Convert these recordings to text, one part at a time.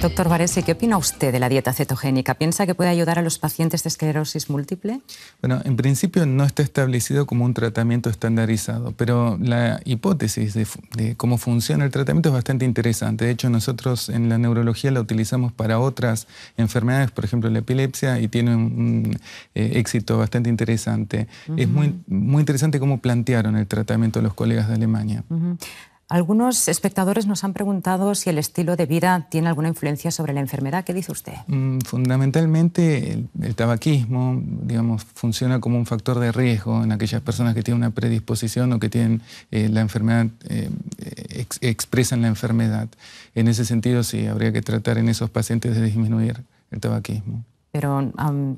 Doctor Varese, ¿qué opina usted de la dieta cetogénica? ¿Piensa que puede ayudar a los pacientes de esclerosis múltiple? Bueno, en principio no está establecido como un tratamiento estandarizado, pero la hipótesis de, cómo funciona el tratamiento es bastante interesante. De hecho, nosotros en la neurología la utilizamos para otras enfermedades, por ejemplo la epilepsia, y tiene un eh, éxito bastante interesante. Es muy, muy interesante cómo plantearon el tratamiento los colegas de Alemania. Algunos espectadores nos han preguntado si el estilo de vida tiene alguna influencia sobre la enfermedad. ¿Qué dice usted? Mm, fundamentalmente, el, tabaquismo, funciona como un factor de riesgo en aquellas personas que tienen una predisposición o que tienen eh, la enfermedad, eh, expresan la enfermedad. En ese sentido, sí, habría que tratar en esos pacientes de disminuir el tabaquismo. Pero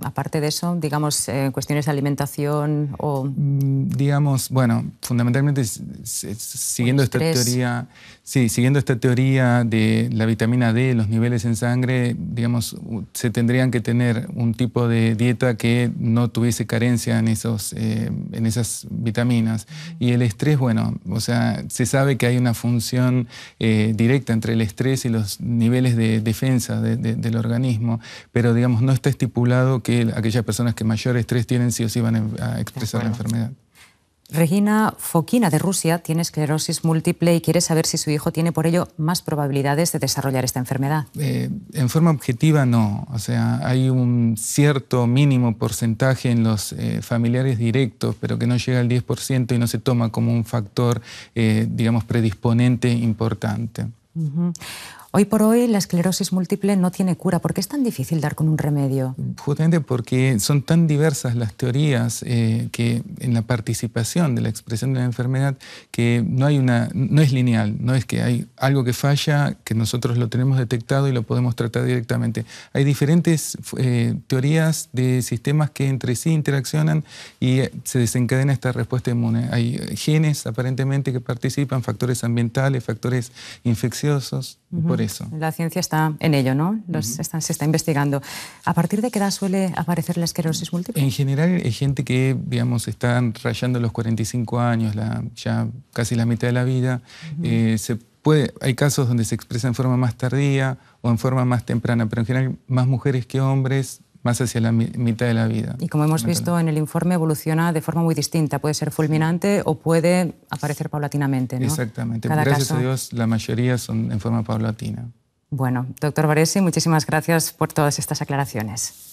aparte de eso, digamos, eh, cuestiones de alimentación o... Mm, digamos, bueno, fundamentalmente siguiendo esta teoría, Sí, siguiendo esta teoría de la vitamina D, los niveles en sangre, digamos, se tendrían que tener un tipo de dieta que no tuviese carencia en, esos, eh, en esas vitaminas. Y el estrés, bueno, o sea, se sabe que hay una función eh, directa entre el estrés y los niveles de defensa del organismo, pero digamos, no está estipulado que aquellas personas que mayor estrés tienen sí o sí van a expresar la enfermedad. Regina Fokina de Rusia tiene esclerosis múltiple y quiere saber si su hijo tiene por ello más probabilidades de desarrollar esta enfermedad. Eh, en forma objetiva no, o sea, hay un cierto mínimo porcentaje en los eh, familiares directos, pero que no llega al 10% y no se toma como un factor, eh, digamos, predisponente importante. Hoy por hoy la esclerosis múltiple no tiene cura. ¿Por qué es tan difícil dar con un remedio? Justamente porque son tan diversas las teorías eh, que en la participación de la expresión de la enfermedad que no hay una no es lineal, no es que hay algo que falla que nosotros lo tenemos detectado y lo podemos tratar directamente. Hay diferentes eh, teorías de sistemas que entre sí interaccionan y se desencadena esta respuesta inmune. Hay genes aparentemente que participan, factores ambientales, factores infecciosos por eso. La ciencia está en ello, ¿no? se está investigando. ¿A partir de qué edad suele aparecer la esclerosis múltiple? En general, hay gente que, digamos, están rayando los 45 años, ya casi la mitad de la vida. Eh, hay casos donde se expresa en forma más tardía o en forma más temprana, pero en general, más mujeres que hombres más hacia la mitad de la vida. Y como hemos visto en el informe, evoluciona de forma muy distinta. Puede ser fulminante o puede aparecer paulatinamente. Exactamente. gracias a Dios, la mayoría son en forma paulatina. Bueno, doctor Baresi, muchísimas gracias por todas estas aclaraciones.